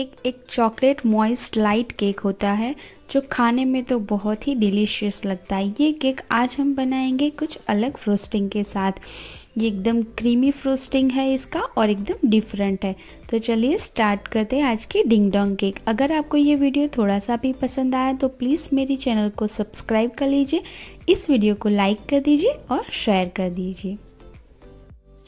cake एक chocolate moist light cake होता है जो खाने में तो बहुत ही डिलीशियस लगता है ये केक आज हम बनाएंगे कुछ अलग फ्रोस्टिंग के साथ ये एकदम क्रीमी फ्रोस्टिंग है इसका और एकदम डिफरेंट है तो चलिए स्टार्ट करते हैं आज की डिंग डोंग केक अगर आपको ये वीडियो थोड़ा सा भी पसंद आया तो प्लीज़ मेरी चैनल को सब्सक्राइब कर लीजिए इस वीडियो को लाइक कर दीजिए और शेयर कर दीजिए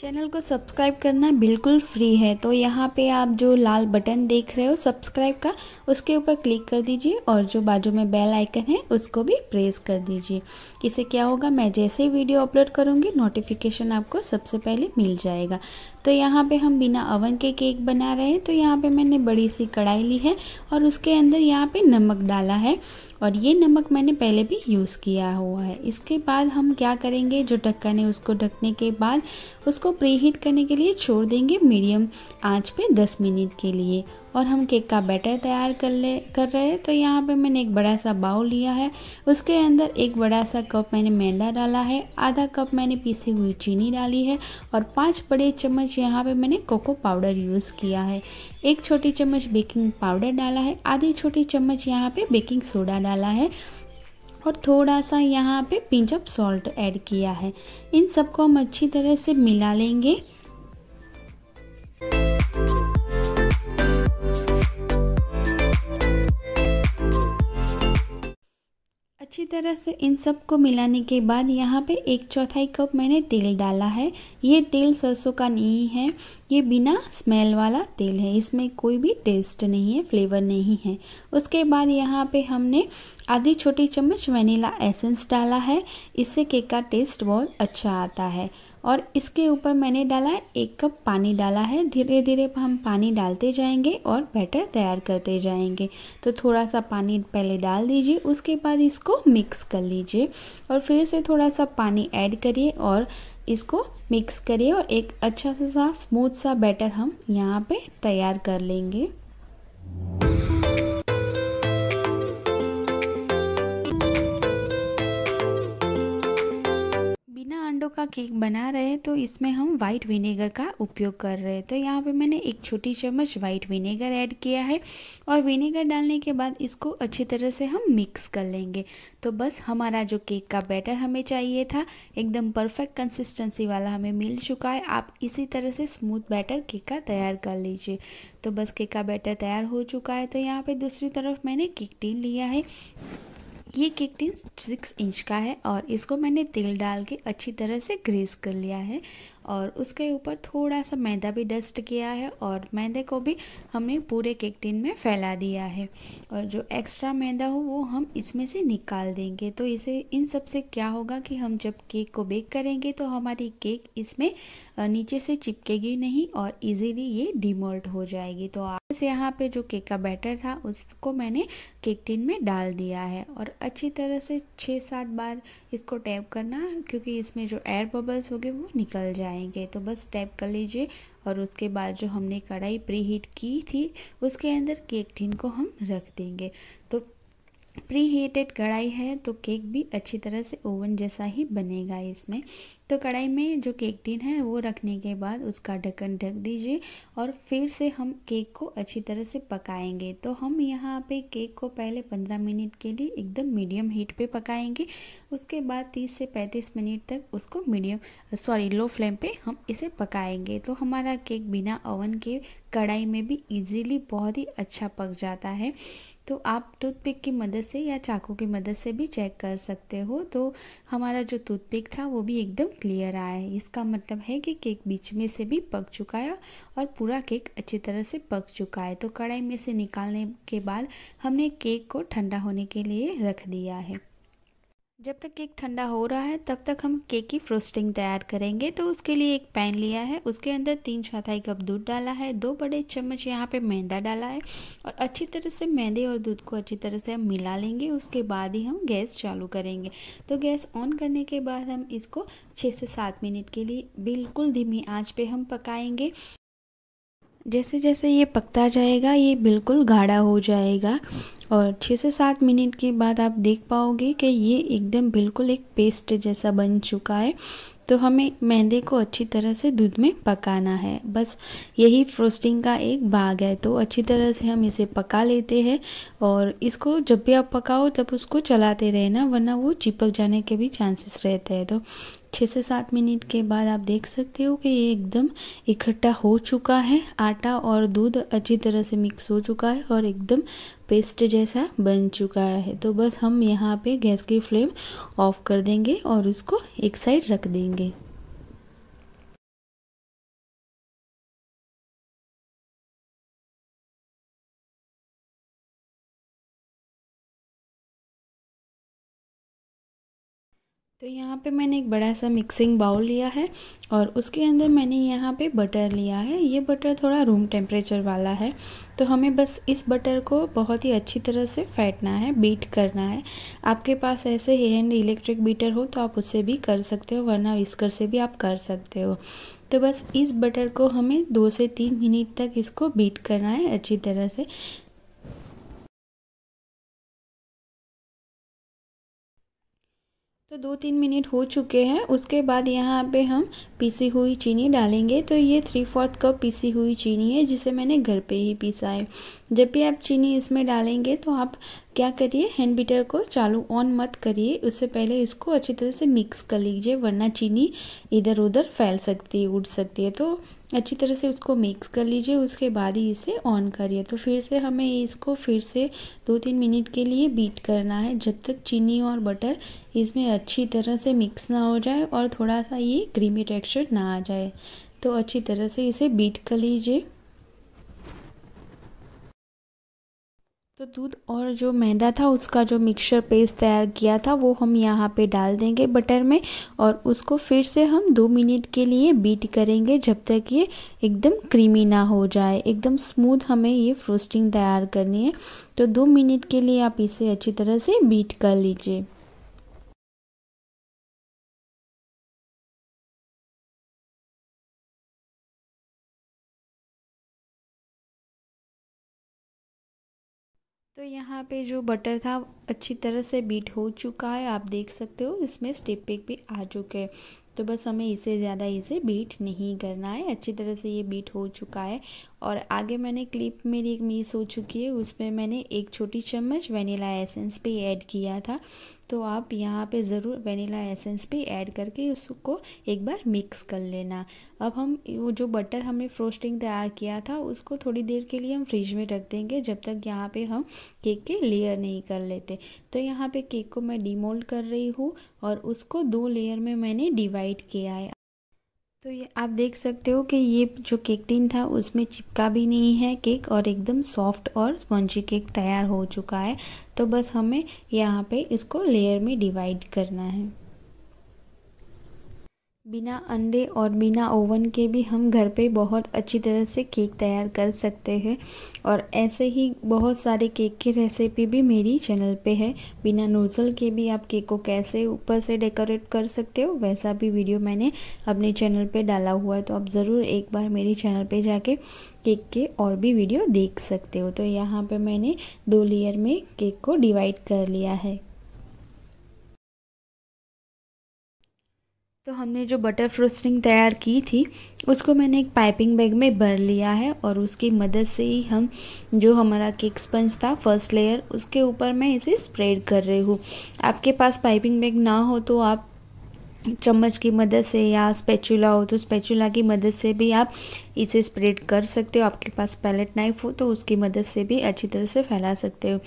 चैनल को सब्सक्राइब करना बिल्कुल फ्री है तो यहाँ पे आप जो लाल बटन देख रहे हो सब्सक्राइब का उसके ऊपर क्लिक कर दीजिए और जो बाजू में बेल आइकन है उसको भी प्रेस कर दीजिए इससे क्या होगा मैं जैसे ही वीडियो अपलोड करूँगी नोटिफिकेशन आपको सबसे पहले मिल जाएगा तो यहाँ पे हम बिना अवन के केक बना रहे हैं तो यहाँ पे मैंने बड़ी सी कढ़ाई ली है और उसके अंदर यहाँ पे नमक डाला है और ये नमक मैंने पहले भी यूज़ किया हुआ है इसके बाद हम क्या करेंगे जो ढक्कन है उसको ढकने के बाद उसको प्री हीट करने के लिए छोड़ देंगे मीडियम आंच पे 10 मिनट के लिए और हम केक का बैटर तैयार कर ले कर रहे हैं तो यहाँ पे मैंने एक बड़ा सा बाउल लिया है उसके अंदर एक बड़ा सा कप मैंने मैदा डाला है आधा कप मैंने पीसी हुई चीनी डाली है और पाँच बड़े चम्मच यहाँ पे मैंने कोको पाउडर यूज़ किया है एक छोटी चम्मच बेकिंग पाउडर डाला है आधी छोटी चम्मच यहाँ पर बेकिंग सोडा डाला है और थोड़ा सा यहाँ पे पिंच ऑफ सॉल्ट ऐड किया है इन सबको हम अच्छी तरह से मिला लेंगे अच्छी तरह से इन सब को मिलाने के बाद यहाँ पे एक चौथाई कप मैंने तेल डाला है ये तेल सरसों का नहीं है ये बिना स्मेल वाला तेल है इसमें कोई भी टेस्ट नहीं है फ्लेवर नहीं है उसके बाद यहाँ पे हमने आधी छोटी चम्मच वनीला एसेंस डाला है इससे केक का टेस्ट बहुत अच्छा आता है और इसके ऊपर मैंने डाला है एक कप पानी डाला है धीरे धीरे हम पानी डालते जाएंगे और बैटर तैयार करते जाएंगे तो थोड़ा सा पानी पहले डाल दीजिए उसके बाद इसको मिक्स कर लीजिए और फिर से थोड़ा सा पानी ऐड करिए और इसको मिक्स करिए और एक अच्छा सा स्मूथ सा बैटर हम यहाँ पे तैयार कर लेंगे अंडों का केक बना रहे हैं तो इसमें हम वाइट विनेगर का उपयोग कर रहे हैं तो यहाँ पे मैंने एक छोटी चम्मच वाइट विनेगर ऐड किया है और विनेगर डालने के बाद इसको अच्छी तरह से हम मिक्स कर लेंगे तो बस हमारा जो केक का बैटर हमें चाहिए था एकदम परफेक्ट कंसिस्टेंसी वाला हमें मिल चुका है आप इसी तरह से स्मूथ बैटर केक का तैयार कर लीजिए तो बस केक का बैटर तैयार हो चुका है तो यहाँ पर दूसरी तरफ मैंने केक टीन लिया है ये केक टिन सिक्स इंच का है और इसको मैंने तेल डाल के अच्छी तरह से ग्रेस कर लिया है और उसके ऊपर थोड़ा सा मैदा भी डस्ट किया है और मैदे को भी हमने पूरे केक टिन में फैला दिया है और जो एक्स्ट्रा मैदा हो वो हम इसमें से निकाल देंगे तो इसे इन सब से क्या होगा कि हम जब केक को बेक करेंगे तो हमारी केक इसमें नीचे से चिपकेगी नहीं और इजीली ये डिमोल्ट हो जाएगी तो आप बस यहाँ पे जो केक का बैटर था उसको मैंने केक टिन में डाल दिया है और अच्छी तरह से छः सात बार इसको टैप करना क्योंकि इसमें जो एयर बबल्स होंगे वो निकल जाए लगाएंगे तो बस टैप कर लीजिए और उसके बाद जो हमने कढ़ाई प्री हीट की थी उसके अंदर केक टिन को हम रख देंगे तो प्री हीटेड कढ़ाई है तो केक भी अच्छी तरह से ओवन जैसा ही बनेगा इसमें तो कढ़ाई में जो केक टिन है वो रखने के बाद उसका ढक्कन ढक दीजिए और फिर से हम केक को अच्छी तरह से पकाएंगे तो हम यहाँ पे केक को पहले 15 मिनट के लिए एकदम मीडियम हीट पे पकाएंगे उसके बाद 30 से 35 मिनट तक उसको मीडियम सॉरी लो फ्लेम पे हम इसे पकाएंगे तो हमारा केक बिना ओवन के कढ़ाई में भी ईजिली बहुत ही अच्छा पक जाता है तो आप टूथपिक की मदद से या चाकू की मदद से भी चेक कर सकते हो तो हमारा जो टूथपिक था वो भी एकदम क्लियर आया है इसका मतलब है कि केक बीच में से भी पक चुका है और पूरा केक अच्छी तरह से पक चुका है तो कढ़ाई में से निकालने के बाद हमने केक को ठंडा होने के लिए रख दिया है जब तक केक ठंडा हो रहा है तब तक हम केक की फ्रोस्टिंग तैयार करेंगे तो उसके लिए एक पैन लिया है उसके अंदर तीन चौथाई कप दूध डाला है दो बड़े चम्मच यहाँ पे मैदा डाला है और अच्छी तरह से मैदे और दूध को अच्छी तरह से हम मिला लेंगे उसके बाद ही हम गैस चालू करेंगे तो गैस ऑन करने के बाद हम इसको छः से सात मिनट के लिए बिल्कुल धीमी आँच पर हम पकाएँगे जैसे जैसे ये पकता जाएगा ये बिल्कुल गाढ़ा हो जाएगा और छः से सात मिनट के बाद आप देख पाओगे कि ये एकदम बिल्कुल एक पेस्ट जैसा बन चुका है तो हमें मैदे को अच्छी तरह से दूध में पकाना है बस यही फ्रोस्टिंग का एक भाग है तो अच्छी तरह से हम इसे पका लेते हैं और इसको जब भी आप पकाओ तब उसको चलाते रहना वरना वो चिपक जाने के भी चांसेस रहते हैं तो छः से सात मिनट के बाद आप देख सकते हो कि ये एकदम इकट्ठा हो चुका है आटा और दूध अच्छी तरह से मिक्स हो चुका है और एकदम पेस्ट जैसा बन चुका है तो बस हम यहाँ पे गैस की फ्लेम ऑफ कर देंगे और उसको एक साइड रख देंगे तो यहाँ पे मैंने एक बड़ा सा मिक्सिंग बाउल लिया है और उसके अंदर मैंने यहाँ पे बटर लिया है ये बटर थोड़ा रूम टेम्परेचर वाला है तो हमें बस इस बटर को बहुत ही अच्छी तरह से फैटना है बीट करना है आपके पास ऐसे हैंड इलेक्ट्रिक बीटर हो तो आप उससे भी कर सकते हो वरना विस्कर से भी आप कर सकते हो तो बस इस बटर को हमें दो से तीन मिनट तक इसको बीट करना है अच्छी तरह से तो दो तीन मिनट हो चुके हैं उसके बाद यहाँ पे हम पीसी हुई चीनी डालेंगे तो ये थ्री फोर्थ कप पीसी हुई चीनी है जिसे मैंने घर पे ही पीसा है जब भी आप चीनी इसमें डालेंगे तो आप क्या करिए हैंड बीटर को चालू ऑन मत करिए उससे पहले इसको अच्छी तरह से मिक्स कर लीजिए वरना चीनी इधर उधर फैल सकती है उड़ सकती है तो अच्छी तरह से उसको मिक्स कर लीजिए उसके बाद ही इसे ऑन करिए तो फिर से हमें इसको फिर से दो तीन मिनट के लिए बीट करना है जब तक चीनी और बटर इसमें अच्छी तरह से मिक्स ना हो जाए और थोड़ा सा ये क्रीमी टेक्स्चर ना आ जाए तो अच्छी तरह से इसे बीट कर लीजिए तो दूध और जो मैदा था उसका जो मिक्सचर पेस्ट तैयार किया था वो हम यहाँ पे डाल देंगे बटर में और उसको फिर से हम दो मिनट के लिए बीट करेंगे जब तक ये एकदम क्रीमी ना हो जाए एकदम स्मूथ हमें ये फ्रोस्टिंग तैयार करनी है तो दो मिनट के लिए आप इसे अच्छी तरह से बीट कर लीजिए तो यहाँ पे जो बटर था अच्छी तरह से बीट हो चुका है आप देख सकते हो इसमें स्टिपिक भी आ चुके हैं तो बस हमें इसे ज़्यादा इसे बीट नहीं करना है अच्छी तरह से ये बीट हो चुका है और आगे मैंने क्लिप मेरी एक मिस हो चुकी है उसमें मैंने एक छोटी चम्मच वेनिला एसेंस भी ऐड किया था तो आप यहाँ पे ज़रूर वेनिला एसेंस भी ऐड करके उसको एक बार मिक्स कर लेना अब हम वो जो बटर हमने फ्रोस्टिंग तैयार किया था उसको थोड़ी देर के लिए हम फ्रिज में रख देंगे जब तक यहाँ पे हम केक के लेयर नहीं कर लेते तो यहाँ पे केक को मैं डीमोल्ड कर रही हूँ और उसको दो लेयर में मैंने डिवाइड किया है तो ये आप देख सकते हो कि ये जो केक टिन था उसमें चिपका भी नहीं है केक और एकदम सॉफ्ट और स्पॉन्जी केक तैयार हो चुका है तो बस हमें यहाँ पे इसको लेयर में डिवाइड करना है बिना अंडे और बिना ओवन के भी हम घर पे बहुत अच्छी तरह से केक तैयार कर सकते हैं और ऐसे ही बहुत सारे केक की रेसिपी भी मेरी चैनल पे है बिना नोज़ल के भी आप केक को कैसे ऊपर से डेकोरेट कर सकते हो वैसा भी वीडियो मैंने अपने चैनल पे डाला हुआ है तो आप ज़रूर एक बार मेरी चैनल पे जाके केक के और भी वीडियो देख सकते हो तो यहाँ पर मैंने दो लेयर में केक को डिवाइड कर लिया है तो हमने जो बटर फ्रोस्टिंग तैयार की थी उसको मैंने एक पाइपिंग बैग में भर लिया है और उसकी मदद से ही हम जो हमारा केक स्पंज था फर्स्ट लेयर उसके ऊपर मैं इसे स्प्रेड कर रही हूँ आपके पास पाइपिंग बैग ना हो तो आप चम्मच की मदद से या स्पैचुला हो तो स्पैचुला की मदद से भी आप इसे स्प्रेड कर सकते हो आपके पास पैलेट नाइफ हो तो उसकी मदद से भी अच्छी तरह से फैला सकते हो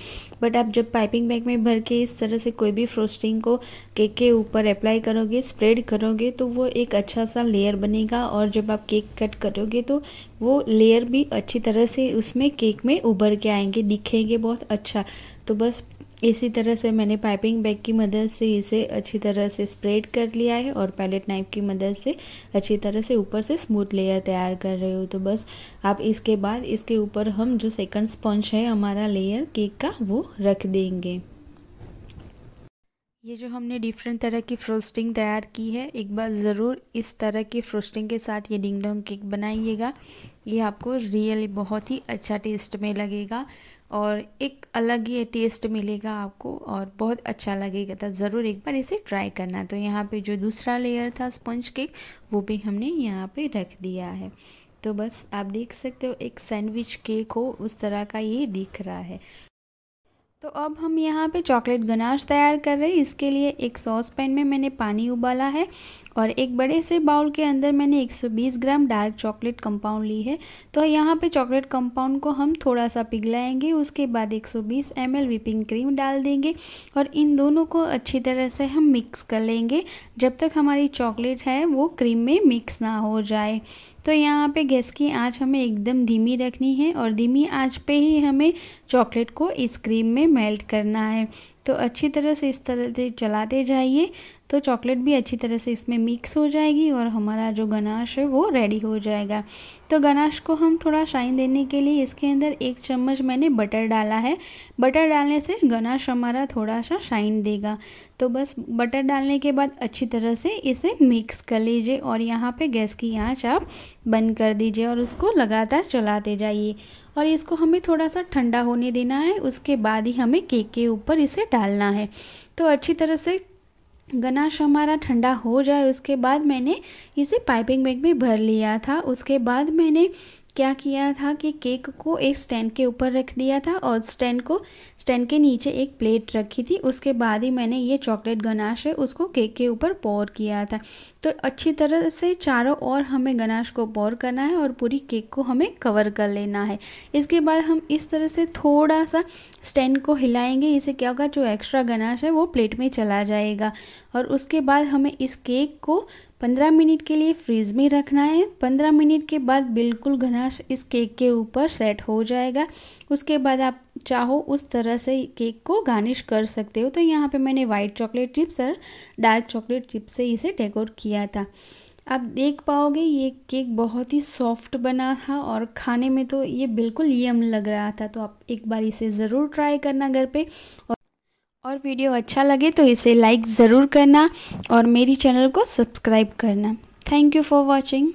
बट आप जब पाइपिंग बैग में भर के इस तरह से कोई भी फ्रोस्टिंग को केक के ऊपर अप्लाई करोगे स्प्रेड करोगे तो वो एक अच्छा सा लेयर बनेगा और जब आप केक कट करोगे तो वो लेयर भी अच्छी तरह से उसमें केक में उभर के आएंगे दिखेंगे बहुत अच्छा तो बस इसी तरह से मैंने पाइपिंग बैग की मदद से इसे अच्छी तरह से स्प्रेड कर लिया है और पैलेट नाइफ की मदद से अच्छी तरह से ऊपर से स्मूथ लेयर तैयार कर रहे हो तो बस आप इसके बाद इसके ऊपर हम जो सेकंड स्पंज है हमारा लेयर केक का वो रख देंगे ये जो हमने डिफरेंट तरह की फ्रोस्टिंग तैयार की है एक बार ज़रूर इस तरह की फ्रोस्टिंग के साथ ये डिंग डोंग केक बनाइएगा ये आपको रियली बहुत ही अच्छा टेस्ट में लगेगा और एक अलग ही टेस्ट मिलेगा आपको और बहुत अच्छा लगेगा तो ज़रूर एक बार इसे ट्राई करना तो यहाँ पे जो दूसरा लेयर था स्पंज केक वो भी हमने यहाँ पर रख दिया है तो बस आप देख सकते हो एक सैंडविच केक हो उस तरह का ये दिख रहा है तो अब हम यहाँ पे चॉकलेट गनाश तैयार कर रहे हैं इसके लिए एक सॉस पैन में मैंने पानी उबाला है और एक बड़े से बाउल के अंदर मैंने 120 ग्राम डार्क चॉकलेट कंपाउंड ली है तो यहाँ पे चॉकलेट कंपाउंड को हम थोड़ा सा पिघलाएंगे उसके बाद 120 ml व्हीपिंग क्रीम डाल देंगे और इन दोनों को अच्छी तरह से हम मिक्स कर लेंगे जब तक हमारी चॉकलेट है वो क्रीम में मिक्स ना हो जाए तो यहाँ पे गैस की आँच हमें एकदम धीमी रखनी है और धीमी आँच पे ही हमें चॉकलेट को इस क्रीम में मेल्ट करना है तो अच्छी तरह से इस तरह से चलाते जाइए तो चॉकलेट भी अच्छी तरह से इसमें मिक्स हो जाएगी और हमारा जो गनाश है वो रेडी हो जाएगा तो गनाश को हम थोड़ा शाइन देने के लिए इसके अंदर एक चम्मच मैंने बटर डाला है बटर डालने से गनाश हमारा थोड़ा सा शाइन देगा तो बस बटर डालने के बाद अच्छी तरह से इसे मिक्स कर लीजिए और यहाँ पर गैस की आँच आप बंद कर दीजिए और उसको लगातार चलाते जाइए और इसको हमें थोड़ा सा ठंडा होने देना है उसके बाद ही हमें केक के ऊपर इसे डालना है तो अच्छी तरह से गनाश हमारा ठंडा हो जाए उसके बाद मैंने इसे पाइपिंग बैग में भर लिया था उसके बाद मैंने क्या किया था कि केक को एक स्टैंड के ऊपर रख दिया था और स्टैंड को स्टैंड के नीचे एक प्लेट रखी थी उसके बाद ही मैंने ये चॉकलेट गनाश है उसको केक के ऊपर पोर किया था तो अच्छी तरह से चारों ओर हमें गनाश को पोर करना है और पूरी केक को हमें कवर कर लेना है इसके बाद हम इस तरह से थोड़ा सा स्टैंड को हिलाएंगे इसे क्या होगा जो एक्स्ट्रा गनाश है वो प्लेट में चला जाएगा और उसके बाद हमें इस केक को पंद्रह मिनट के लिए फ्रीज में रखना है पंद्रह मिनट के बाद बिल्कुल घना इस केक के ऊपर सेट हो जाएगा उसके बाद आप चाहो उस तरह से केक को गार्निश कर सकते हो तो यहाँ पे मैंने वाइट चॉकलेट चिप्स और डार्क चॉकलेट चिप्स से इसे डेकोर किया था आप देख पाओगे ये केक बहुत ही सॉफ्ट बना था और खाने में तो ये बिल्कुल यम लग रहा था तो आप एक बार इसे ज़रूर ट्राई करना घर पर और और वीडियो अच्छा लगे तो इसे लाइक ज़रूर करना और मेरी चैनल को सब्सक्राइब करना थैंक यू फॉर वॉचिंग